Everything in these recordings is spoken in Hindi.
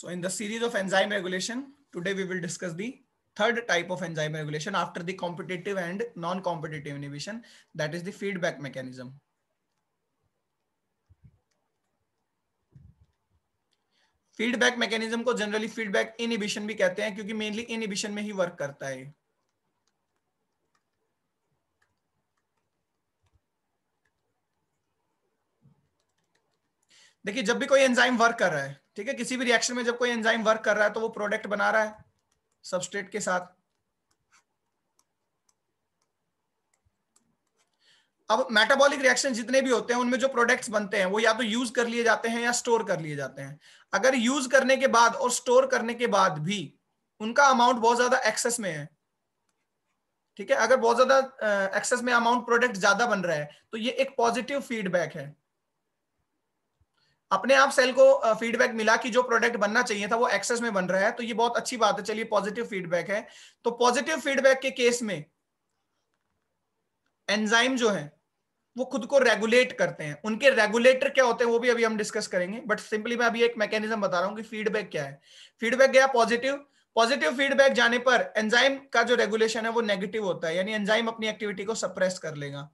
So in the series of enzyme regulation, today we will discuss the third type of enzyme regulation after the competitive and non-competitive inhibition, that is the feedback mechanism. Feedback mechanism को जनरली फीडबैक इनिबिशन भी कहते हैं क्योंकि मेनली इनिबिशन में ही वर्क करता है देखिए जब भी कोई एंजाइम वर्क कर रहा है ठीक है किसी भी रिएक्शन में जब कोई एंजाइम वर्क कर रहा है तो वो प्रोडक्ट बना रहा है सबस्ट्रेट के साथ अब मेटाबॉलिक रिएक्शन जितने भी होते हैं उनमें जो प्रोडक्ट्स बनते हैं वो या तो यूज कर लिए जाते हैं या स्टोर कर लिए जाते हैं अगर यूज करने के बाद और स्टोर करने के बाद भी उनका अमाउंट बहुत ज्यादा एक्सेस में है ठीक है अगर बहुत ज्यादा एक्सेस में अमाउंट प्रोडक्ट ज्यादा बन रहा है तो ये एक पॉजिटिव फीडबैक है अपने आप सेल को फीडबैक मिला कि जो प्रोडक्ट बनना चाहिए था वो एक्सेस में बन रहा है तो ये बहुत अच्छी बात है चलिए पॉजिटिव फीडबैक है तो पॉजिटिव फीडबैक के केस में एंजाइम जो है वो खुद को रेगुलेट करते हैं उनके रेगुलेटर क्या होते हैं वो भी अभी हम डिस्कस करेंगे बट सिंपली मैं अभी एक मैकेनिज्म बता रहा हूं कि फीडबैक क्या है फीडबैक गया पॉजिटिव पॉजिटिव फीडबैक जाने पर एंजाइम का जो रेगुलेशन है वो नेगेटिव होता है यानी एंजाइम अपनी एक्टिविटी को सप्रेस कर लेगा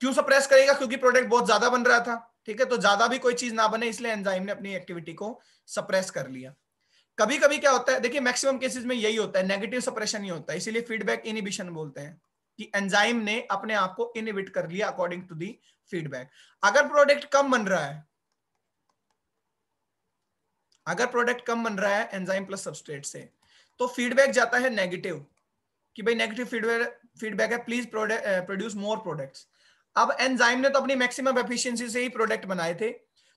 क्यों सप्रेस करेगा क्योंकि प्रोडक्ट बहुत ज्यादा बन रहा था ठीक है तो ज्यादा भी कोई चीज ना बने इसलिए एंजाइम ने अपनी एक्टिविटी को सप्रेस कर लिया कभी कभी क्या होता है देखिए मैक्सिमम केसेस में यही होता है नेगेटिव सप्रेशन ही होता है इसीलिए फीडबैक इनिबिशन बोलते हैं कि एंजाइम ने अपने आप को इनिबिट कर लिया अकॉर्डिंग टू दी फीडबैक अगर प्रोडक्ट कम बन रहा है अगर प्रोडक्ट कम बन रहा है एंजाइम प्लस सबस्ट्रेट से तो फीडबैक जाता है नेगेटिव कि भाई नेगेटिव फीडबैक फीडबैक है प्लीज प्रोड्यूस मोर प्रोडक्ट्स अब एंजाइम ने तो अपनी मैक्सिमम एफिशिएंसी से ही प्रोडक्ट बनाए थे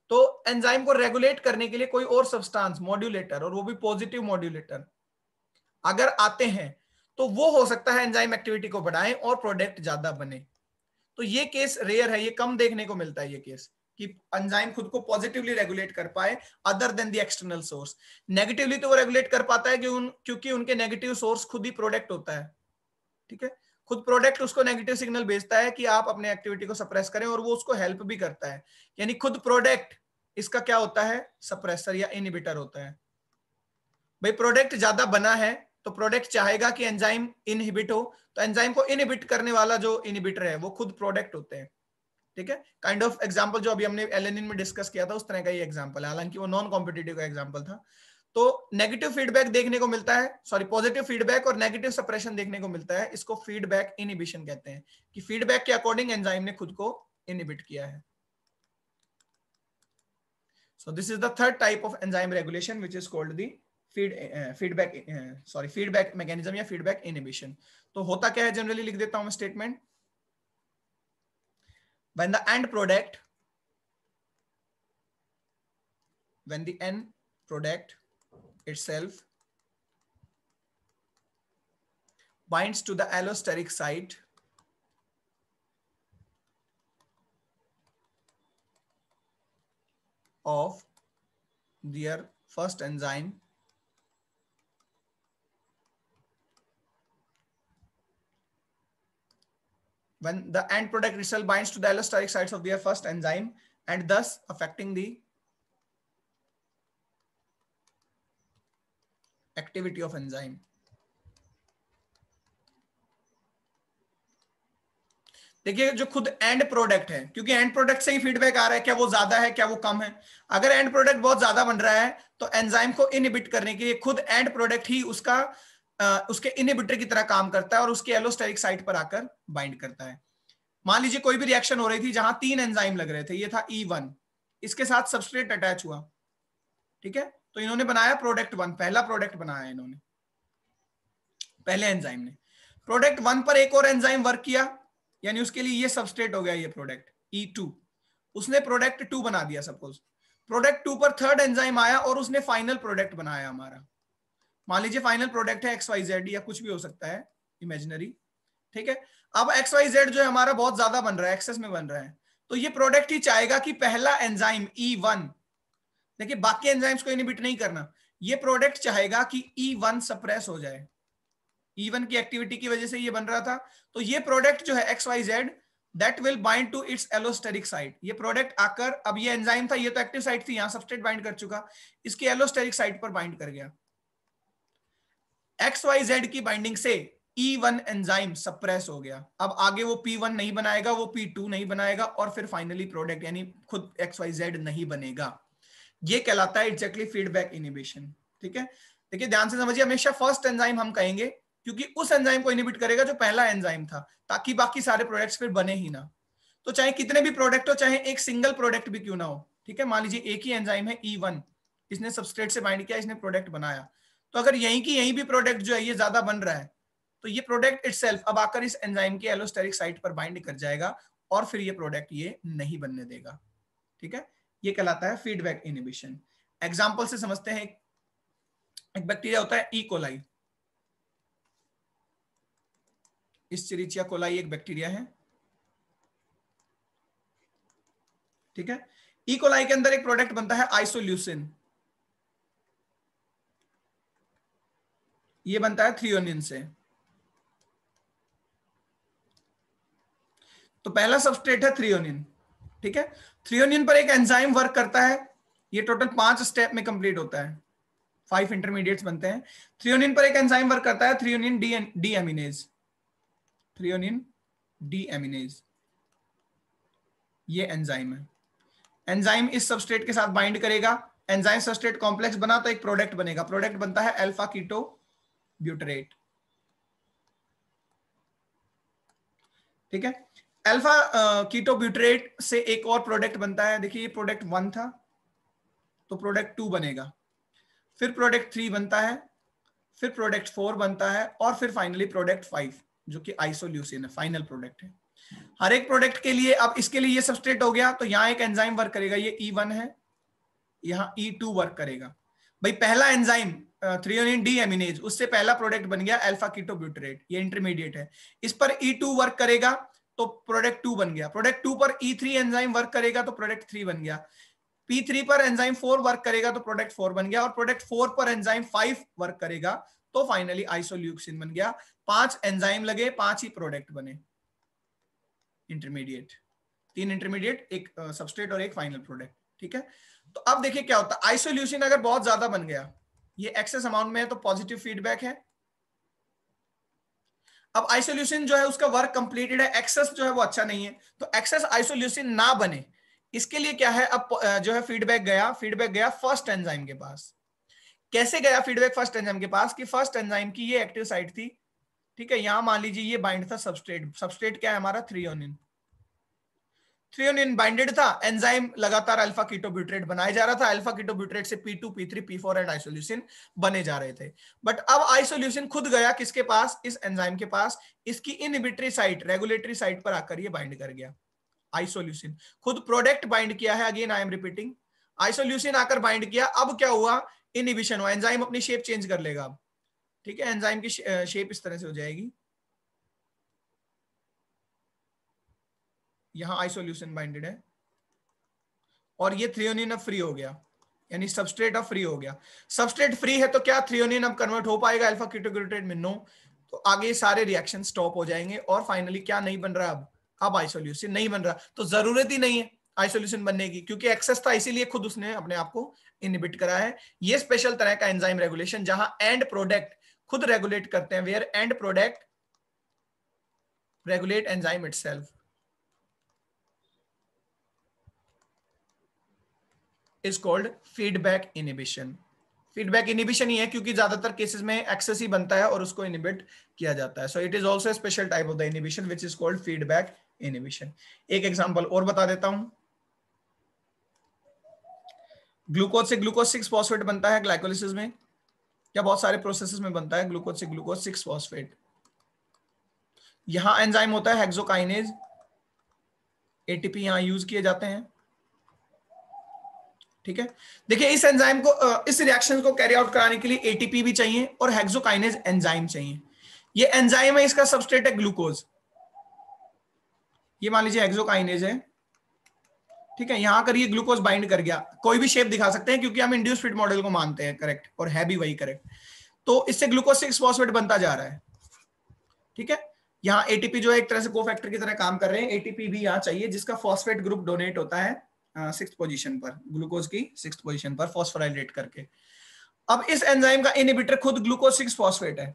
तो एंजाइम को रेगुलेट करने के लिए कोई और सब्सटेंस मॉड्यूलेटर और वो भी पॉजिटिव मॉड्यूलेटर अगर आते हैं तो वो हो सकता है एंजाइम एक्टिविटी को बढ़ाएं और प्रोडक्ट ज्यादा बने तो ये केस रेयर है ये कम देखने को मिलता है ये केस कि एंजाइम खुद को पॉजिटिवली रेगुलेट कर पाए other than the external source negatively तो वो रेगुलेट कर पाता है क्योंकि उनके नेगेटिव सोर्स खुद ही प्रोडक्ट होता है ठीक है खुद प्रोडक्ट उसको नेगेटिव सिग्नल भेजता है कि आप अपने एक्टिविटी को सप्रेस करें और वो उसको हेल्प भी करता है यानी खुद प्रोडक्ट इसका क्या होता है सप्रेसर या इनिबिटर होता है भाई प्रोडक्ट ज्यादा बना है तो प्रोडक्ट चाहेगा कि एंजाइम इनहिबिट हो तो एंजाइम को इनहिबिट करने वाला जो इनहिबिटर है वो खुद प्रोडक्ट होते हैं ठीक है काइंड ऑफ एग्जांपल जो अभी हमने एलेनिन में डिस्कस किया था उस तरह का ये एग्जांपल है हालांकि वो नॉन कॉम्पिटेटिव का एग्जांपल था तो नेगेटिव फीडबैक देखने को मिलता है सॉरी पॉजिटिव फीडबैक और नेगेटिव सप्रेशन देखने को मिलता है इसको फीडबैक इनिबिशन कहते हैं कि फीडबैक के अकॉर्डिंग एंजाइम ने खुद को इनिबिट किया है so this is the third type of enzyme regulation which is called the feedback sorry feedback mechanism या फीडबैक इनिबिशन तो होता क्या है जनरली लिख देता हूं statement when the end product when the end product itself binds to the allosteric site of their first enzyme when the end product itself binds to the allosteric sites of their first enzyme and thus affecting the activity of enzyme देखिए जो खुद एंड प्रोडक्ट है क्योंकि एंड प्रोडक्ट से ही फीडबैक आ रहा है क्या वो ज्यादा है क्या वो कम है अगर एंड प्रोडक्ट बहुत ज्यादा बन रहा है तो एंजाइम को इनहिबिट करने के लिए खुद एंड प्रोडक्ट ही उसका आ, उसके इनहिबिटर की तरह काम करता है और उसके एलोस्टेरिक साइट पर आकर बाइंड करता है मान लीजिए कोई भी रिएक्शन हो रही थी जहां तीन एंजाइम लग रहे थे ये था ई e वन इसके साथ सबस्ट्रेट अटैच हुआ ठीक है तो इन्होंने बनाया प्रोडक्ट वन पहला प्रोडक्ट बनाया इन्होंने पहले एंजाइम ने प्रोडक्ट वन पर एक और एंजाइम वर्क किया यानी उसके लिए ये सबस्टेट हो गया ये प्रोडक्ट ई टू उसने प्रोडक्ट टू बना दिया सपोज प्रोडक्ट टू पर थर्ड एंजाइम आया और उसने फाइनल प्रोडक्ट बनाया हमारा मान लीजिए फाइनल प्रोडक्ट है एक्स वाई जेड या कुछ भी हो सकता है इमेजिनरी ठीक है अब एक्स वाई जेड जो है हमारा बहुत ज्यादा बन रहा है एक्सेस में बन रहा है तो ये प्रोडक्ट ही चाहेगा कि पहला एंजाइम ई e देखिए बाकी एंजाइम्स को इनिबिट नहीं करना ये प्रोडक्ट चाहेगा कि ई वन सप्रेस हो जाए ई e वन की एक्टिविटी की वजह से ये बन रहा था तो ये प्रोडक्ट जो है X Y Z that will bind to its allosteric site ये प्रोडक्ट आकर अब ये एंजाइम था ये तो एक्टिव साइट थी यहां सबस्ट्रेट बाइंड कर चुका इसकी एलोस्टेरिक साइट पर बाइंड कर गया एक्स वाई जेड की बाइंडिंग से E1 एंजाइम सप्रेस हो गया अब आगे वो P1 नहीं बनाएगा वो P2 नहीं बनाएगा और फिर फाइनली प्रोडक्ट यानी खुद XYZ नहीं बनेगा ये कहलाता है एग्जैक्टली फीडबैक इनिबिशन ठीक है देखिए ध्यान से समझिए हमेशा फर्स्ट एंजाइम हम कहेंगे क्योंकि उस एंजाइम को इनिबिट करेगा जो पहला एंजाइम था ताकि बाकी सारे प्रोडक्ट्स फिर बने ही ना तो चाहे कितने भी प्रोडक्ट हो चाहे एक सिंगल प्रोडक्ट भी क्यों ना हो ठीक है मान लीजिए एक ही एंजाइम है ई e वन इसने सबस्ट्रेट से बाइंड किया इसने प्रोडक्ट बनाया तो अगर यही की यही भी प्रोडक्ट जो है ये ज्यादा बन रहा है तो ये प्रोडक्ट इट अब आकर इस एंजाइम के एलोस्टेरिक साइट पर बाइंड कर जाएगा और फिर ये प्रोडक्ट ये नहीं बनने देगा ठीक है ये कहलाता है फीडबैक इनिबिशन एग्जाम्पल से समझते हैं एक बैक्टीरिया होता है ई e. कोलाई इस चिरिचिया कोलाई एक बैक्टीरिया है ठीक है ई e. कोलाई के अंदर एक प्रोडक्ट बनता है आइसोल्यूसिन ये बनता है थ्रियोनिन से तो पहला सबस्ट्रेट है थ्रियोनिन ठीक है थ्रियोनियन पर एक एंजाइम वर्क करता है ये टोटल पांच स्टेप में कंप्लीट होता है फाइव इंटरमीडिएट्स बनते हैं थ्रियोनियन पर एक एंजाइम वर्क करता है threonine de deaminase threonine deaminase ये एंजाइम है एंजाइम इस सबस्ट्रेट के साथ बाइंड करेगा एंजाइम सबस्ट्रेट कॉम्प्लेक्स बना तो एक प्रोडक्ट बनेगा प्रोडक्ट बनता है अल्फा कीटो ब्यूटरेट ठीक है अल्फा कीटोब्यूट्रेट uh, से एक और प्रोडक्ट बनता है देखिए ये प्रोडक्ट वन था तो प्रोडक्ट टू बनेगा फिर प्रोडक्ट थ्री बनता है फिर प्रोडक्ट फोर बनता है और फिर फाइनली प्रोडक्ट फाइव जो कि आइसोल्यूसिन है फाइनल प्रोडक्ट है हर एक प्रोडक्ट के लिए अब इसके लिए ये सबस्ट्रेट हो गया तो यहाँ एक एंजाइम वर्क करेगा ये ई e वन है यहाँ ई टू वर्क करेगा भाई पहला एंजाइम थ्रियोनिन डी एमिनेज उससे पहला प्रोडक्ट बन गया अल्फा कीटोब्यूटरेट ये इंटरमीडिएट है इस पर ई टू वर्क करेगा तो प्रोडक्ट टू बन गया प्रोडक्ट टू पर ई थ्री एंजाइम वर्क करेगा तो प्रोडक्ट थ्री बन गया पी थ्री पर एंजाइम फोर वर्क करेगा तो प्रोडक्ट फोर बन गया और प्रोडक्ट फोर पर एंजाइम फाइव वर्क करेगा तो फाइनली आइसोल्यूक्सिन बन गया पांच एंजाइम लगे पांच ही प्रोडक्ट बने इंटरमीडिएट तीन इंटरमीडिएट एक सबस्ट्रेट और एक फाइनल प्रोडक्ट ठीक है तो अब देखिए क्या होता है आइसोल्यूसिन अगर बहुत ज्यादा बन गया ये एक्सेस अमाउंट में है तो पॉजिटिव फीडबैक है अब आइसोल्यूशन जो है उसका वर्क कंप्लीटेड है एक्सेस जो है वो अच्छा नहीं है तो एक्सेस आइसोल्यूशन ना बने इसके लिए क्या है अब जो है फीडबैक गया फीडबैक गया फर्स्ट एंजाइम के पास कैसे गया फीडबैक फर्स्ट एंजाइम के पास कि फर्स्ट एंजाइम की ये एक्टिव साइट थी ठीक है यहां मान लीजिए ये बाइंड था सबस्ट्रेट सबस्ट्रेट क्या है हमारा थ्री ऑनिन थ्रियोनिन बाइंडेड था एंजाइम लगातार अल्फा कीटोब्यूट्रेट बनाया जा रहा था अल्फा कीटोब्यूट्रेट से P P two three P four and isoleucine बने जा रहे थे बट अब आइसोल्यूसिन खुद गया किसके पास इस एंजाइम के पास इसकी इनहिबिटरी साइट रेगुलेटरी साइट पर आकर ये बाइंड कर गया आइसोल्यूसिन खुद प्रोडक्ट बाइंड किया है again I am repeating isoleucine आकर बाइंड किया अब क्या हुआ इनहिबिशन हुआ एंजाइम अपनी शेप चेंज कर लेगा ठीक है एंजाइम की शेप इस तरह से हो जाएगी यहां आई सोल्यूशन बाइंडेड है और ये थ्रियोनिन अब फ्री हो गया यानी सबस्ट्रेट अब फ्री हो गया सबस्ट्रेट फ्री है तो क्या थ्रियोनिन अब कन्वर्ट हो पाएगा अल्फा क्यूटोग्लूटेट मिनो तो आगे सारे रिएक्शन स्टॉप हो जाएंगे और फाइनली क्या नहीं बन रहा अब अब आइसोल्यूसिन नहीं बन रहा तो जरूरत ही नहीं है आइसोल्यूशन बनने की क्योंकि एक्सेस था इसीलिए खुद उसने अपने आप को इनहिबिट करा है ये स्पेशल तरह का एंजाइम रेगुलेशन जहां एंड प्रोडक्ट खुद रेगुलेट करते हैं where end product regulate enzyme itself is called feedback inhibition feedback inhibition ही है क्योंकि ज्यादातर केसेस में एक्सेस ही बनता है और उसको इनिबिट किया जाता है so it is also special type of the inhibition which is called feedback inhibition एक एग्जाम्पल और बता देता हूं ग्लूकोज से ग्लूकोज सिक्स फॉस्फेट बनता है ग्लाइकोलिसिस में या बहुत सारे प्रोसेसेस में बनता है ग्लूकोज से ग्लूकोज सिक्स फॉस्फेट यहां एंजाइम होता है हेक्सोकाइनेज एटीपी यहां यूज किए जाते हैं ठीक है देखिए इस एंजाइम को इस रिएक्शन को कैरी आउट कराने के लिए एटीपी भी चाहिए और हेक्सोकाइनेज एंजाइम चाहिए ये एंजाइम है इसका सबस्टेट है ग्लूकोज ये मान लीजिए एक्सोकाइनेज है ठीक है यहां करिए ग्लूकोज बाइंड कर गया कोई भी शेप दिखा सकते हैं क्योंकि हम इंड्यूस फिट मॉडल को मानते हैं करेक्ट और है भी वही करेक्ट तो इससे ग्लूकोज सिक्स फॉस्फेट बनता जा रहा है ठीक है यहाँ एटीपी जो है एक तरह से कोफैक्टर की तरह काम कर रहे हैं एटीपी भी यहाँ चाहिए जिसका फॉस्फेट ग्रुप डोनेट होता है सिक्स हाँ, पोजीशन पर ग्लूकोज की सिक्स पोजीशन पर फॉस्फोराइलेट करके अब इस एंजाइम का इनिबिटर खुद ग्लूकोज सिक्स फॉस्फेट है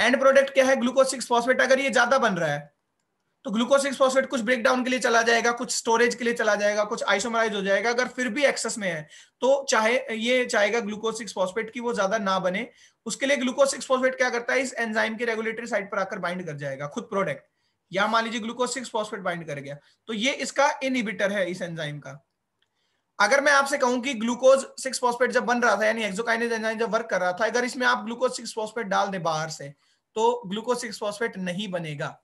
एंड प्रोडक्ट क्या है ग्लूकोज सिक्स फॉस्फेट अगर ये ज्यादा बन रहा है तो ग्लूकोज सिक्स फॉस्फेट कुछ ब्रेकडाउन के लिए चला जाएगा कुछ स्टोरेज के लिए चला जाएगा कुछ आइसोमराइज हो जाएगा अगर फिर भी एक्सेस में है तो चाहे ये चाहेगा ग्लूकोज सिक्स फॉस्फेट की वो ज्यादा ना बने उसके लिए ग्लूकोज सिक्स फॉस्फेट क्या करता है इस एंजाइम के रेगुलेटरी साइड पर आकर बाइंड कर जाएगा खुद प्रोडक्ट या मान लीजिए ग्लूकोज सिक्स फॉस्फेट बाइंड कर गया तो ये इसका इनहिबिटर है इस एंजाइम का अगर मैं आपसे कहूं कि ग्लूकोज सिक्स फॉस्फेट जब बन रहा था यानी एक्सोकाइनेज एंजाइम जब वर्क कर रहा था अगर इसमें आप ग्लूकोज सिक्स फॉस्फेट डाल दे बाहर से तो ग्लूकोज सिक्स फॉस्फेट नहीं बनेगा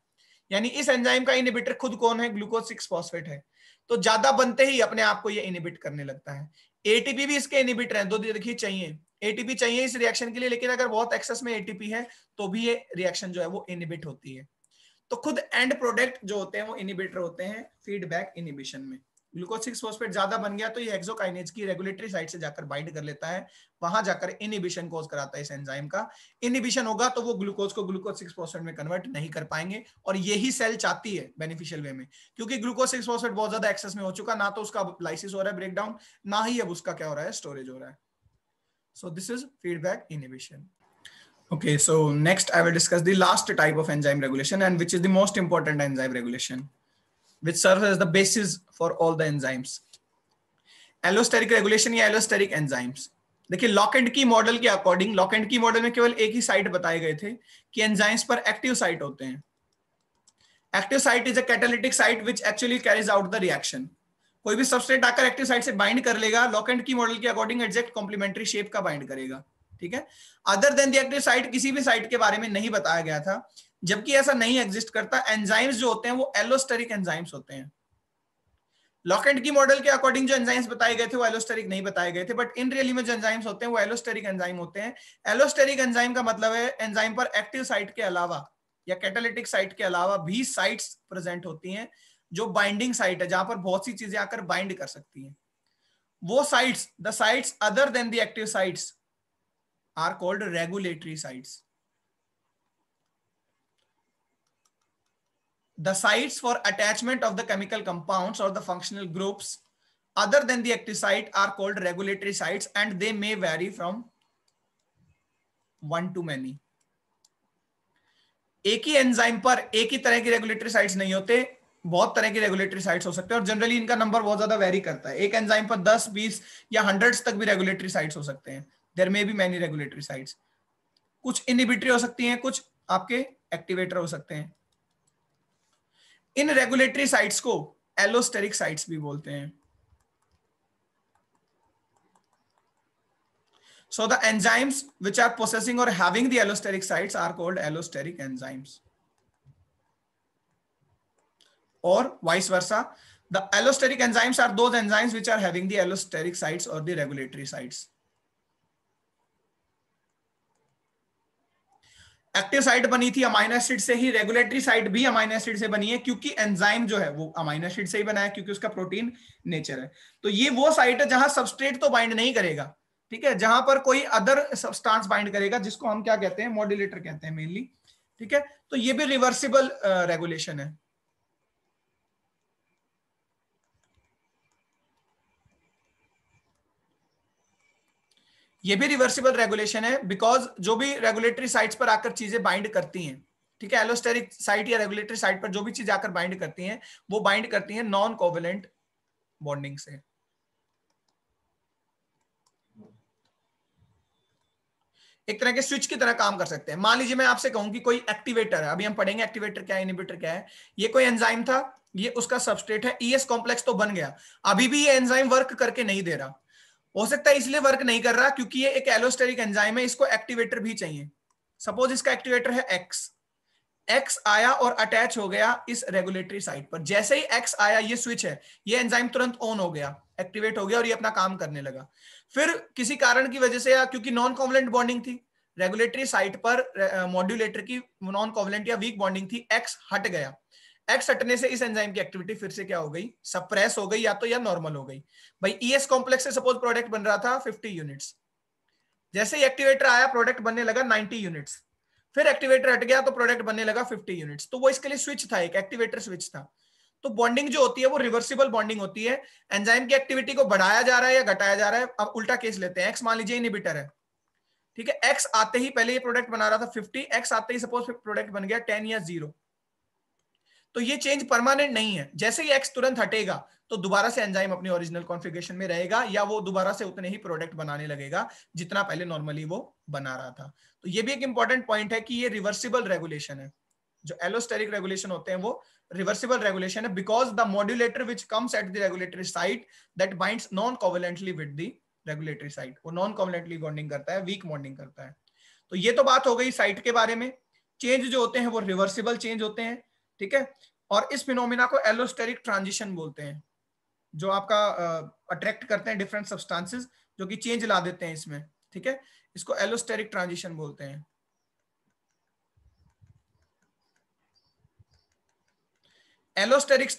यानी इस एंजाइम का इनहिबिटर खुद कौन है ग्लूकोज सिक्स फॉस्फेट है तो ज्यादा बनते ही अपने आप को ये इनहिबिट करने लगता है एटीपी भी इसके इनहिबिटर है दो देखिए चाहिए एटीपी चाहिए इस रिएक्शन के लिए लेकिन अगर बहुत एक्सेस में एटीपी है तो भी ये रिएक्शन जो है वो इनहिबिट होती है तो खुद एंड प्रोडक्ट जो होते हैं वो इनिबेटर होते हैं फीडबैक इनिबिशन में ग्लूकोज सिक्स फोस्फेट ज्यादा बन गया तो ये एक्सोकाइनेज की रेगुलेटरी साइड से जाकर बाइंड कर लेता है वहां जाकर इनिबिशन कोज कराता है इस एंजाइम का इनिबिशन होगा तो वो ग्लूकोज को ग्लूकोज सिक्स फोस्फेट में कन्वर्ट नहीं कर पाएंगे और यही सेल चाहती है बेनिफिशियल वे में क्योंकि ग्लूकोज सिक्स फोस्फेट बहुत ज्यादा एक्सेस में हो चुका ना तो उसका लाइसिस हो रहा है ब्रेकडाउन ना ही अब उसका क्या हो रहा है स्टोरेज हो रहा है so this is feedback inhibition Okay, so next I will discuss the last type of enzyme regulation and which is the most important enzyme regulation, which serves as the basis for all the enzymes. allosteric regulation ya allosteric enzymes देखिए लॉक एंड की मॉडल के according lock and key model में केवल एक ही साइट बताए गए थे कि एंजाइम्स पर एक्टिव साइट होते हैं active site is a catalytic site which actually carries out the reaction कोई भी सबस्ट्रेट आकर एक्टिव साइट से बाइंड कर लेगा लॉक एंड की मॉडल के अकॉर्डिंग एग्जैक्ट कॉम्प्लीमेंट्री शेप का बाइंड करेगा ठीक है अदर देन एक्टिव साइट किसी भी साइट के बारे में नहीं बताया गया था जबकि ऐसा नहीं एग्जिस्ट करता एंजाइम्स जो होते हैं वो एलोस्टेरिक एंजाइम्स होते हैं लॉकेट की मॉडल के अकॉर्डिंग जो एंजाइम्स बताए गए थे वो एलोस्टेरिक नहीं बताए गए थे बट इन रियली में जो एंजाइम्स होते हैं वो एलोस्टेरिक एंजाइम होते हैं एलोस्टेरिक एंजाइम का मतलब है एंजाइम पर एक्टिव साइट के अलावा या कैटालिटिक साइट के अलावा भी साइट्स प्रेजेंट होती हैं जो बाइंडिंग साइट है जहां पर बहुत सी चीजें आकर बाइंड कर सकती हैं वो sites the sites other than the active sites are called regulatory sites. The sites for attachment of the chemical compounds or the functional groups other than the active site are called regulatory sites and they may vary from one to many. एक ही एंजाइम पर एक ही तरह की रेगुलेटरी साइट्स नहीं होते बहुत तरह की रेगुलेटरी साइट्स हो सकते हैं और जनरली इनका नंबर बहुत ज्यादा वेरी करता है एक एंजाइम पर 10, 20 या 100 तक भी रेगुलेटरी साइट्स हो सकते हैं there may be many regulatory site कुछ इनिबिटरी हो सकती है कुछ आपके एक्टिवेटर हो सकते हैं इन रेगुलेटरी साइट्स को एलोस्टेरिक साइट्स भी बोलते हैं so the enzymes which are processing or having the allosteric sites are called allosteric enzymes or vice versa the allosteric enzymes are those enzymes which are having the allosteric sites or the regulatory sites active site बनी थी अमाइनो एसिड से ही रेगुलेटरी साइट भी अमाइनो एसिड से बनी है क्योंकि एंजाइम जो है वो अमाइनो एसिड से ही बना है क्योंकि उसका प्रोटीन नेचर है तो ये वो साइट है जहां सबस्ट्रेट तो बाइंड नहीं करेगा ठीक है जहां पर कोई अदर सब्सटेंस बाइंड करेगा जिसको हम क्या कहते हैं मॉड्यूलेटर कहते हैं मेनली ठीक है तो ये भी रिवर्सिबल रेगुलेशन uh, है ये भी रिवर्सिबल रेगुलेशन है बिकॉज जो भी रेगुलेटरी साइट्स पर आकर चीजें बाइंड करती हैं ठीक है एलोस्टेरिक साइट या रेगुलेटरी साइट पर जो भी चीज आकर बाइंड करती हैं वो बाइंड करती हैं नॉन कोवेलेंट बॉन्डिंग से एक तरह के स्विच की तरह काम कर सकते हैं मान लीजिए मैं आपसे कहूं कि कोई एक्टिवेटर है अभी हम पढ़ेंगे एक्टिवेटर क्या है इनिबिटर क्या है ये कोई एंजाइम था ये उसका सबस्ट्रेट है ईएस e कॉम्प्लेक्स तो बन गया अभी भी ये एंजाइम वर्क करके नहीं दे रहा हो सकता है इसलिए वर्क नहीं कर रहा क्योंकि ये एक एलोस्टेरिक एंजाइम है इसको एक्टिवेटर भी चाहिए सपोज इसका एक्टिवेटर है एक्स एक्स आया और अटैच हो गया इस रेगुलेटरी साइट पर जैसे ही एक्स आया ये स्विच है ये एंजाइम तुरंत ऑन हो गया एक्टिवेट हो गया और ये अपना काम करने लगा फिर किसी कारण की वजह से या क्योंकि नॉन कॉवलेंट बॉन्डिंग थी रेगुलेटरी साइट पर मॉड्यूलेटर की नॉन कॉवलेंट या वीक बॉन्डिंग थी एक्स हट गया एक्स हटने से इस एंजाइम की एक्टिविटी फिर से क्या हो गई सप्रेस हो गई या तो या नॉर्मल हो गई भाई ई एस कॉम्प्लेक्स से सपोज प्रोडक्ट बन रहा था 50 यूनिट्स जैसे ही एक्टिवेटर आया प्रोडक्ट बनने लगा 90 यूनिट्स फिर एक्टिवेटर हट गया तो प्रोडक्ट बनने लगा 50 यूनिट्स तो वो इसके लिए स्विच था एक एक्टिवेटर स्विच था तो बॉन्डिंग जो होती है वो रिवर्सिबल बॉन्डिंग होती है एंजाइम की एक्टिविटी को बढ़ाया जा रहा है या घटाया जा रहा है अब उल्टा केस लेते हैं एक्स मान लीजिए इनिबिटर है ठीक है एक्स आते ही पहले ये प्रोडक्ट बना रहा था फिफ्टी एक्स आते ही सपोज प्रोडक्ट बन गया टेन या जीरो तो ये चेंज परमानेंट नहीं है जैसे ही एक्स तुरंत हटेगा तो दोबारा से एंजाइम अपने ओरिजिनल कॉन्फ़िगरेशन में रहेगा या वो दोबारा से उतने ही प्रोडक्ट बनाने लगेगा जितना पहले नॉर्मली वो बना रहा था तो ये भी एक इंपॉर्टेंट पॉइंट है कि ये रिवर्सिबल रेगुलेशन है जो एलोस्टेरिक रेगुलेशन होते हैं वो रिवर्सिबल रेगुलेशन है because the modulator which comes at the regulatory site that bind non covalently with the regulatory site वो नॉन कॉवलेंटली बॉन्डिंग करता है वीक बॉन्डिंग करता है तो ये तो बात हो गई साइट के बारे में चेंज जो होते हैं वो रिवर्सिबल चेंज होते हैं ठीक है और इस फिनोमिना को एलोस्टेरिक ट्रांजिशन बोलते हैं जो आपका अट्रैक्ट uh, करते हैं डिफरेंट सब्सटेंसेस जो कि चेंज ला देते हैं इसमें ठीक है इसको एलोस्टेरिक ट्रांजिशन बोलते हैं एलोस्टेरिक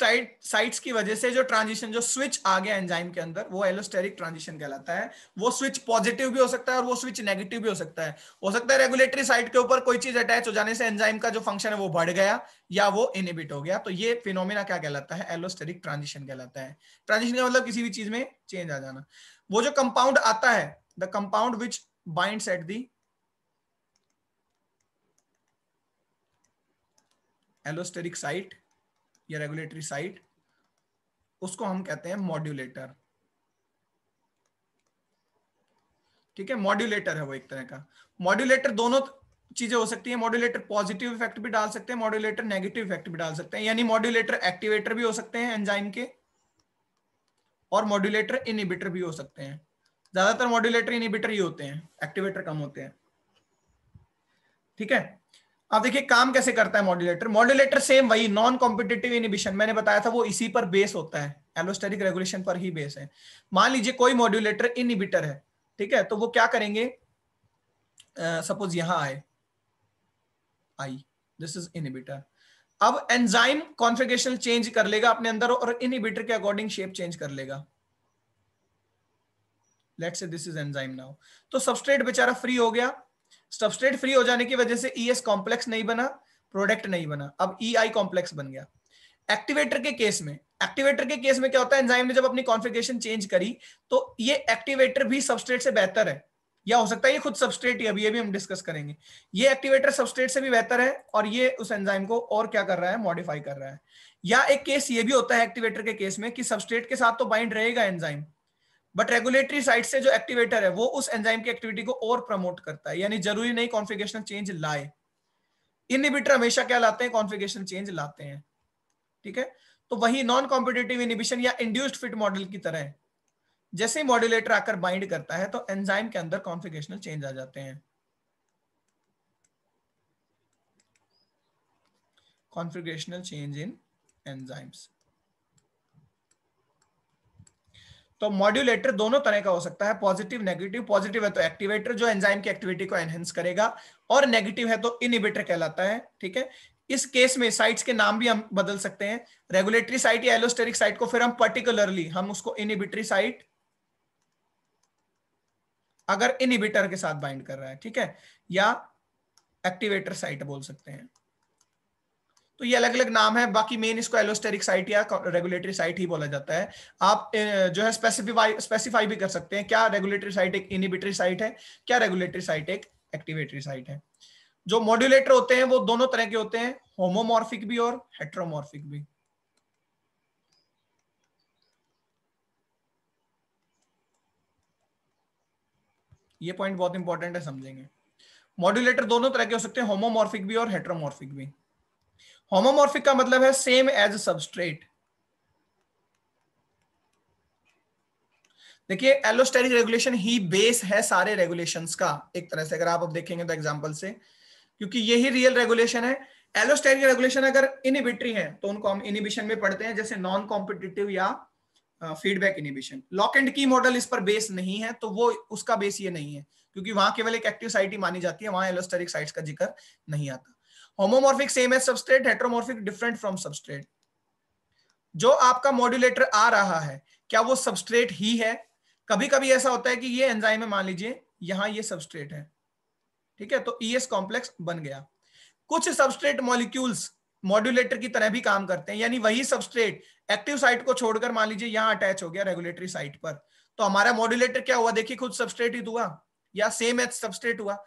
साइट्स की वजह से जो ट्रांजिशन जो स्विच आ गया एंजाइम के अंदर वो एलोस्टेरिक ट्रांजिशन कहलाता है वो स्विच पॉजिटिव भी हो सकता है और वो स्विच नेगेटिव भी हो सकता है हो सकता है रेगुलेटरी साइट के ऊपर कोई चीज अटैच हो जाने से एंजाइम का जो फंक्शन है वो बढ़ गया या वो इनिबिट हो गया तो ये फिनोमिना क्या कहलाता है एलोस्टेरिक ट्रांजिशन कहलाता है ट्रांजिशन का मतलब किसी भी चीज में चेंज आ जाना वो जो कंपाउंड आता है the compound which bind at the allosteric site या रेगुलेटरी साइट उसको हम कहते हैं मॉड्यूलेटर ठीक है मॉड्यूलेटर है वो एक तरह का मॉड्यूलेटर दोनों चीजें हो सकती है मॉड्यूलेटर पॉजिटिव इफेक्ट भी डाल सकते हैं मॉड्यूलेटर नेगेटिव इफेक्ट भी डाल सकते हैं यानी मॉड्यूलेटर एक्टिवेटर भी हो सकते हैं एंजाइम के और मॉड्यूलेटर इनिबिटर भी हो सकते हैं ज्यादातर मॉड्यूलेटर इनिबिटर ही होते हैं एक्टिवेटर कम होते हैं ठीक है आप देखिए काम कैसे करता है मॉड्यूलेटर मॉड्यूलेटर सेम वही नॉन कॉम्पिटेटिव इनिबिशन मैंने बताया था वो इसी पर बेस होता है एलोस्टेरिक रेगुलेशन पर ही बेस है मान लीजिए कोई मॉड्यूलेटर इनिबिटर है ठीक है तो वो क्या करेंगे सपोज uh, यहां आए आई दिस इज इनिबिटर अब एंजाइम कॉन्फ़िगरेशन चेंज कर लेगा अपने अंदर और इनिबिटर के अकॉर्डिंग शेप चेंज कर लेगा let's say this is enzyme now तो सबस्ट्रेट बेचारा फ्री हो गया सबस्ट्रेट फ्री हो जाने की वजह से ई एस कॉम्प्लेक्स नहीं बना प्रोडक्ट नहीं बना अब ई आई कॉम्प्लेक्स बन गया एक्टिवेटर के केस में एक्टिवेटर के केस में क्या होता है एंजाइम ने जब अपनी कॉन्फ़िगरेशन चेंज करी तो ये एक्टिवेटर भी सबस्ट्रेट से बेहतर है या हो सकता है ये खुद सबस्ट्रेट ही अभी ये भी हम डिस्कस करेंगे ये एक्टिवेटर सबस्ट्रेट से भी बेहतर है और ये उस एंजाइम को और क्या कर रहा है मॉडिफाई कर रहा है या एक केस ये भी होता है एक्टिवेटर के केस में कि सबस्ट्रेट के साथ तो बाइंड रहेगा एंजाइम बट रेगुलेटरी साइड से जो एक्टिवेटर है वो उस एंजाइम की एक्टिविटी को और प्रमोट करता है यानी जरूरी नहीं कॉन्फिगेशन चेंज लाए इनिबिटर हमेशा क्या लाते हैं कॉन्फिगेशन चेंज लाते हैं ठीक है तो वही नॉन कॉम्पिटेटिव इनिबिशन या इंड्यूस्ड फिट मॉडल की तरह जैसे मॉड्यूलेटर आकर बाइंड करता है तो एंजाइम के अंदर कॉन्फिगेशनल चेंज आ जाते हैं कॉन्फिगेशनल चेंज इन एंजाइम्स तो मॉड्यूलेटर दोनों तरह का हो सकता है पॉजिटिव नेगेटिव पॉजिटिव है तो एक्टिवेटर जो एंजाइम की एक्टिविटी को एनहेंस करेगा और नेगेटिव है तो इनिबेटर कहलाता है ठीक है इस केस में साइट्स के नाम भी हम बदल सकते हैं रेगुलेटरी साइट या एलोस्टेरिक साइट को फिर हम पर्टिकुलरली हम उसको इनिबिटरी साइट अगर इनिबिटर के साथ बाइंड कर रहा है ठीक है या एक्टिवेटर साइट बोल सकते हैं तो ये अलग अलग नाम है बाकी मेन इसको एलोस्टेरिक साइट या रेगुलेटरी साइट ही बोला जाता है आप जो है स्पेसिफाई स्पेसिफाई भी कर सकते हैं क्या रेगुलेटरी साइट एक इनिबिटरी साइट है क्या रेगुलेटरी साइट एक एक्टिवेटरी साइट है जो मॉड्यूलेटर होते हैं वो दोनों तरह के होते हैं होमोमॉर्फिक भी और हेट्रोमॉर्फिक भी ये पॉइंट बहुत इंपॉर्टेंट है समझेंगे मॉड्यूलेटर दोनों तरह के हो सकते हैं होमोमॉर्फिक भी और हेट्रोमॉर्फिक भी होमोमोर्फिक का मतलब है सेम एज सबस्ट्रेट देखिए एलोस्टेरिक रेगुलेशन ही बेस है सारे रेगुलेशंस का एक तरह से अगर आप अब देखेंगे तो एग्जांपल से क्योंकि यही रियल रेगुलेशन है एलोस्टेरिक रेगुलेशन अगर इनिबिटरी है तो उनको हम इनिबिशन में पढ़ते हैं जैसे नॉन कॉम्पिटिटिव या feedback inhibition lock and key model इस पर बेस नहीं है तो वो उसका बेस ये नहीं है क्योंकि वहां केवल एक एक्टिव साइट ही मानी जाती है वहां एलोस्टेरिक साइट का जिक्र नहीं आता होमोमोर्फिक सेम है substrate heteromorphic different from substrate जो आपका मॉड्यूलेटर आ रहा है क्या वो सबस्ट्रेट ही है कभी कभी ऐसा होता है कि ये एंजाइम है मान लीजिए यहां ये सबस्ट्रेट है ठीक है तो ईएस e कॉम्प्लेक्स बन गया कुछ सबस्ट्रेट मॉलिक्यूल्स मॉड्यूलेटर की तरह भी काम करते हैं यानी वही सबस्ट्रेट एक्टिव साइट को छोड़कर मान लीजिए यहां अटैच हो गया रेगुलेटरी साइट पर तो हमारा मॉड्यूलेटर क्या हुआ देखिए खुद सबस्ट्रेट ही हुआ या सेम एज सबस्ट्रेट हुआ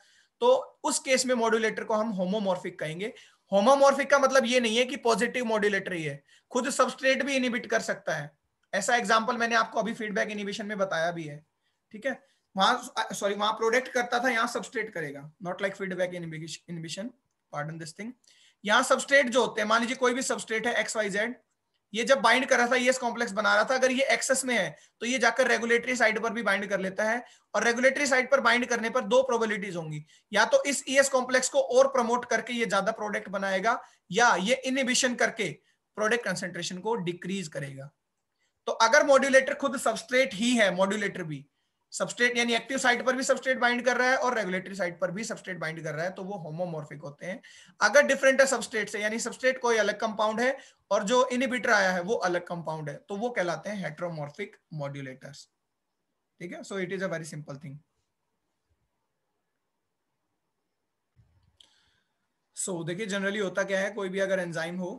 तो उस केस में मॉड्यूलेटर को हम होमोमॉर्फिक कहेंगे होमोमॉर्फिक का मतलब ये नहीं है कि पॉजिटिव मॉड्यूलेटर ही है खुद सबस्ट्रेट भी इनिबिट कर सकता है ऐसा एग्जाम्पल मैंने आपको अभी फीडबैक इनिबिशन में बताया भी है ठीक है वहां सॉरी वहां प्रोडक्ट करता था यहाँ सबस्ट्रेट करेगा not like feedback inhibition pardon this thing यहाँ सबस्ट्रेट जो होते हैं मान लीजिए कोई भी सबस्ट्रेट है एक्स वाई जेड ये जब बाइंड कर रहा था ये कॉम्प्लेक्स बना रहा था अगर ये एक्सेस में है तो ये जाकर रेगुलेटरी साइड पर भी बाइंड कर लेता है और रेगुलेटरी साइड पर बाइंड करने पर दो प्रोबेबिलिटीज होंगी या तो इस ईएस कॉम्प्लेक्स को और प्रमोट करके ये ज्यादा प्रोडक्ट बनाएगा या ये इनिबिशन करके प्रोडक्ट कंसेंट्रेशन को डिक्रीज करेगा तो अगर मॉड्यूलेटर खुद सबस्ट्रेट ही है मॉड्यूलेटर भी सबस्ट्रेट यानी एक्टिव साइट पर भी सबस्ट्रेट बाइंड कर रहा है और रेगुलेटरी साइट पर भी सबस्ट्रेट बाइंड कर रहा है तो वो होमोमोर्फिक होते हैं अगर डिफरेंट है सबस्ट्रेट से यानी सबस्ट्रेट कोई अलग कंपाउंड है और जो इनिबिटर आया है वो अलग कंपाउंड है तो वो कहलाते हैं हेट्रोमोर्फिक मॉड्यूलेटर्स ठीक है so it is a very simple thing so देखिए जनरली होता क्या है कोई भी अगर एंजाइम हो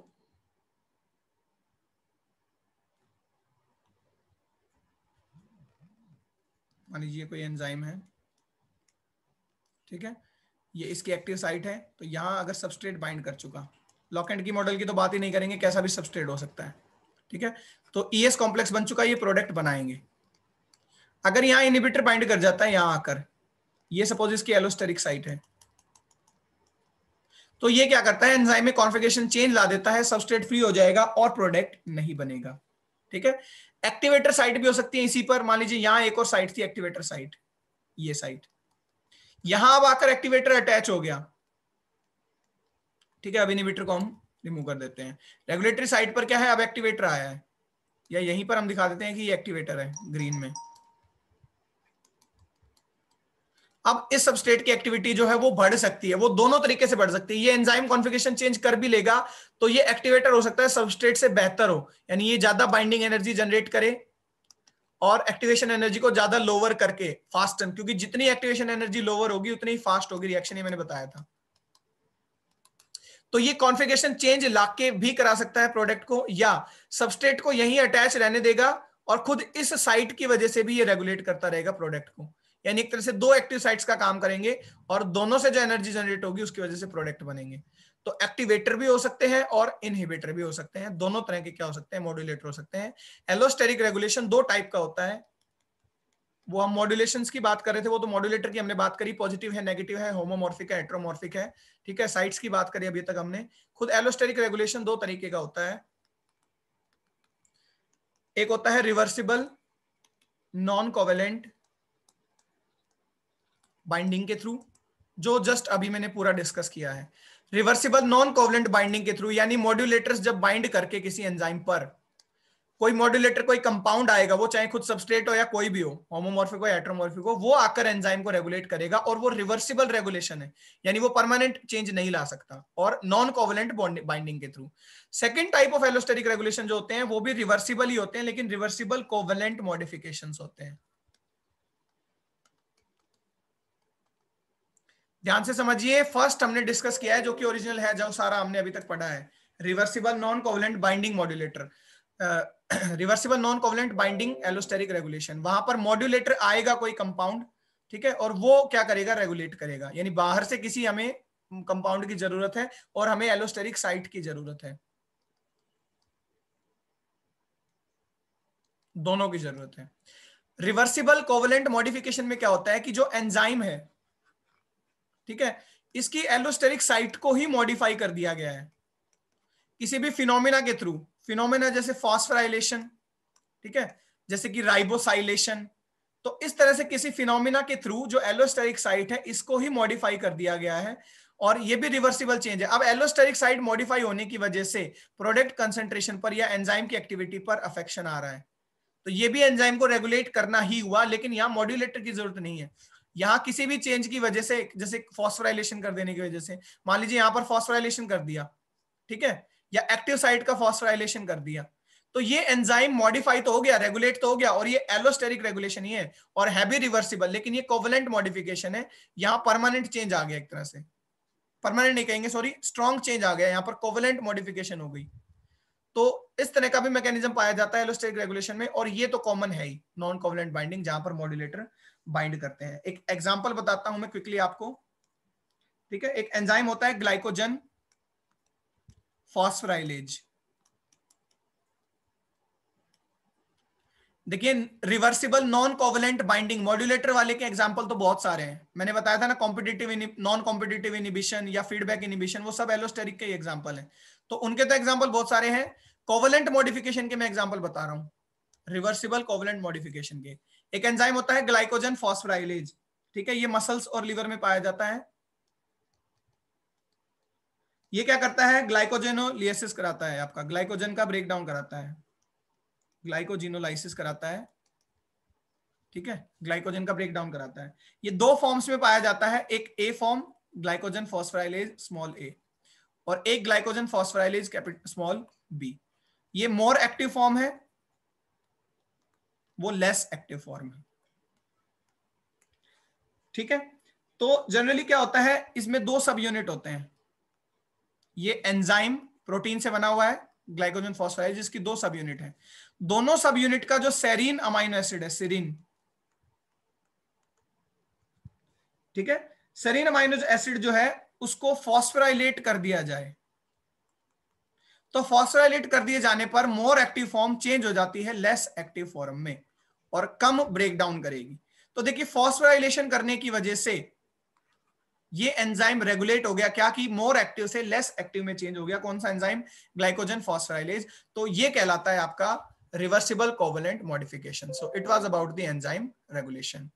मान लीजिए कोई एंजाइम है ठीक है ये इसकी एक्टिव साइट है तो यहाँ अगर सबस्ट्रेट बाइंड कर चुका लॉक एंड की मॉडल की तो बात ही नहीं करेंगे कैसा भी सबस्ट्रेट हो सकता है ठीक है तो ई एस कॉम्प्लेक्स बन चुका ये प्रोडक्ट बनाएंगे अगर यहाँ इनिबिटर बाइंड कर जाता है यहाँ आकर ये सपोज इसकी एलोस्टेरिक साइट है तो ये क्या करता है एंजाइम में कॉन्फ़िगरेशन चेंज ला देता है सबस्ट्रेट फ्री हो जाएगा और प्रोडक्ट नहीं बनेगा ठीक है एक्टिवेटर साइट भी हो सकती है इसी पर मान लीजिए यहां एक और साइट थी एक्टिवेटर साइट ये साइट यहां अब आकर एक्टिवेटर अटैच हो गया ठीक है अब इनिवेटर को हम रिमूव कर देते हैं रेगुलेटरी साइट पर क्या है अब एक्टिवेटर आया है या यहीं पर हम दिखा देते हैं कि ये एक्टिवेटर है ग्रीन में अब इस सबस्ट्रेट की एक्टिविटी जो है वो बढ़ सकती है वो दोनों तरीके से बढ़ सकती है ये एंजाइम कॉन्फिगेशन चेंज कर भी लेगा तो ये एक्टिवेटर हो सकता है सबस्ट्रेट से बेहतर हो यानी ये ज्यादा बाइंडिंग एनर्जी जनरेट करे और एक्टिवेशन एनर्जी को ज्यादा लोअर करके फास्ट क्योंकि जितनी एक्टिवेशन एनर्जी लोअर होगी उतनी फास्ट होगी रिएक्शन ये मैंने बताया था तो ये कॉन्फिगेशन चेंज लाके भी करा सकता है प्रोडक्ट को या सबस्ट्रेट को यहीं अटैच रहने देगा और खुद इस साइट की वजह से भी ये रेगुलेट करता रहेगा प्रोडक्ट को यानी एक तरह से दो एक्टिव साइट्स का काम करेंगे और दोनों से जो एनर्जी जनरेट होगी उसकी वजह से प्रोडक्ट बनेंगे तो एक्टिवेटर भी हो सकते हैं और इनहिबिटर भी हो सकते हैं दोनों तरह के क्या हो सकते हैं मॉड्यूलेटर हो सकते हैं एलोस्टेरिक रेगुलेशन दो टाइप का होता है वो हम मॉड्यूलेशन की बात कर रहे थे वो तो मॉड्यूलेटर की हमने बात करी पॉजिटिव है नेगेटिव है होमोमोर्फिक है एट्रोमोर्फिक है ठीक है साइट्स की बात करी अभी तक हमने खुद एलोस्टेरिक रेगुलेशन दो तरीके का होता है एक होता है रिवर्सिबल नॉन कोवेलेंट बाइंडिंग के थ्रू जो जस्ट अभी मैंने पूरा डिस्कस किया है रिवर्सिबल नॉन कोवलेंट बाइंडिंग के थ्रू यानी मॉड्यूलेटर्स जब बाइंड करके किसी एंजाइम पर कोई मॉड्यूलेटर कोई कंपाउंड आएगा वो चाहे खुद सबस्ट्रेट हो या कोई भी हो होमोमोर्फिक हो एट्रोमोर्फिक हो वो आकर एंजाइम को रेगुलेट करेगा और वो रिवर्सिबल रेगुलेशन है यानी वो परमानेंट चेंज नहीं ला सकता और नॉन कोवलेंट बाइंडिंग के through second type of allosteric regulation जो होते हैं वो भी रिवर्सिबल ही होते हैं लेकिन रिवर्सिबल कोवलेंट मॉडिफिकेशन होते हैं ध्यान से समझिए फर्स्ट हमने डिस्कस किया है जो कि ओरिजिनल है जो सारा हमने अभी तक पढ़ा है reversible non covalent binding modulator reversible non covalent binding allosteric regulation वहां पर मॉड्यूलेटर आएगा कोई कंपाउंड ठीक है और वो क्या करेगा रेगुलेट करेगा यानी बाहर से किसी हमें कंपाउंड की जरूरत है और हमें एलोस्टेरिक साइट की जरूरत है दोनों की जरूरत है रिवर्सिबल कोवलेंट मॉडिफिकेशन में क्या होता है कि जो एंजाइम है ठीक है इसकी एलोस्टेरिक साइट को ही मॉडिफाई कर दिया गया है किसी भी फिनोमिना के थ्रू फिनोमिना जैसे फॉस्फराइलेशन ठीक है जैसे कि राइबोसाइलेशन तो इस तरह से किसी फिनोमिना के थ्रू जो एलोस्टेरिक साइट है इसको ही मॉडिफाई कर दिया गया है और ये भी रिवर्सिबल चेंज है अब एलोस्टेरिक साइट मॉडिफाई होने की वजह से प्रोडक्ट कंसेंट्रेशन पर या एंजाइम की एक्टिविटी पर अफेक्शन आ रहा है तो ये भी एंजाइम को रेगुलेट करना ही हुआ लेकिन यहाँ मॉड्यूलेटर की जरूरत नहीं है यहाँ किसी भी चेंज की वजह से जैसे फॉस्फोराइलेशन कर देने की वजह से मान लीजिए यहाँ पर फॉस्फोराइलेशन कर दिया ठीक है या एक्टिव साइट का फॉस्फोराइलेशन कर दिया तो ये एंजाइम मॉडिफाई तो हो गया रेगुलेट तो हो गया और ये एलोस्टेरिक रेगुलेशन ही है और हैवी रिवर्सिबल लेकिन ये कोवलेंट मॉडिफिकेशन है यहाँ परमानेंट चेंज आ गया एक तरह से परमानेंट नहीं कहेंगे सॉरी स्ट्रॉन्ग चेंज आ गया यहाँ पर कोवलेंट मॉडिफिकेशन हो गई तो इस तरह का भी मैकेनिज्म पाया जाता है एलोस्टेरिक रेगुलेशन में और ये तो कॉमन है ही नॉन कोवलेंट बाइंडिंग जहां पर मॉड्यूलेटर बाइंड करते हैं एक एग्जाम्पल बताता हूं मैं क्विकली आपको ठीक है एक एंजाइम होता है ग्लाइकोजन फॉस्फराइलेज देखिए reversible non covalent binding modulator वाले के एग्जाम्पल तो बहुत सारे हैं मैंने बताया था ना कॉम्पिटेटिव नॉन कॉम्पिटेटिव इनिबिशन या फीडबैक इनिबिशन वो सब एलोस्टेरिक के एग्जाम्पल हैं तो उनके तो एग्जाम्पल बहुत सारे हैं कोवलेंट मॉडिफिकेशन के मैं एग्जाम्पल बता रहा हूँ रिवर्सिबल कोवलेंट मॉडिफिकेशन के एक एंजाइम होता है ग्लाइकोजन फॉस्फराइलेज ठीक है ये मसल्स और लीवर में पाया जाता है ये क्या करता है ग्लाइकोजेनोलियसिस कराता है आपका ग्लाइकोजन का ब्रेकडाउन कराता है ग्लाइकोजिनोलाइसिस कराता है ठीक है ग्लाइकोजन का ब्रेकडाउन कराता है ये दो फॉर्म्स में पाया जाता है एक A form glycogen phosphorylase small A और एक ग्लाइकोजन फॉस्फराइलेज स्मॉल बी ये मोर एक्टिव फॉर्म है वो लेस एक्टिव फॉर्म है ठीक है तो जनरली क्या होता है इसमें दो सब यूनिट होते हैं ये एंजाइम प्रोटीन से बना हुआ है ग्लाइकोजन फॉस्फोराइल जिसकी दो सब यूनिट है दोनों सब यूनिट का जो सेरीन अमाइनो एसिड है सेरीन ठीक है सेरीन अमाइनो एसिड जो है उसको फॉस्फराइलेट कर दिया जाए तो फॉस्फोराइलेट कर दिए जाने पर मोर एक्टिव फॉर्म चेंज हो जाती है लेस एक्टिव फॉर्म में और कम ब्रेक डाउन करेगी तो देखिए फॉस्फोराइलेशन करने की वजह से ये एंजाइम रेगुलेट हो गया क्या कि मोर एक्टिव से लेस एक्टिव में चेंज हो गया कौन सा एंजाइम ग्लाइकोजन फॉस्फोराइलेज तो ये कहलाता है आपका reversible covalent modification so it was about the enzyme regulation